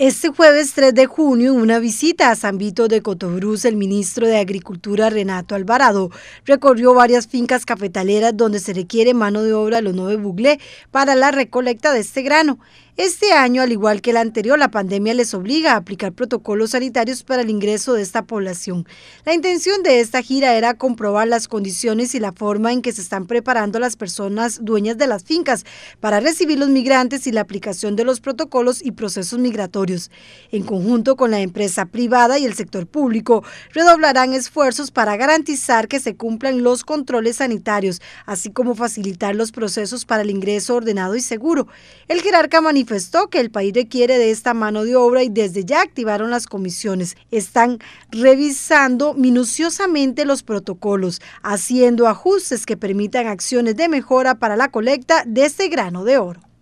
Este jueves 3 de junio, en una visita a San Vito de Cotobruz, el ministro de Agricultura Renato Alvarado recorrió varias fincas cafetaleras donde se requiere mano de obra de los nueve buglé para la recolecta de este grano. Este año, al igual que el anterior, la pandemia les obliga a aplicar protocolos sanitarios para el ingreso de esta población. La intención de esta gira era comprobar las condiciones y la forma en que se están preparando las personas dueñas de las fincas para recibir los migrantes y la aplicación de los protocolos y procesos migratorios en conjunto con la empresa privada y el sector público, redoblarán esfuerzos para garantizar que se cumplan los controles sanitarios, así como facilitar los procesos para el ingreso ordenado y seguro. El jerarca manifestó que el país requiere de esta mano de obra y desde ya activaron las comisiones. Están revisando minuciosamente los protocolos, haciendo ajustes que permitan acciones de mejora para la colecta de este grano de oro.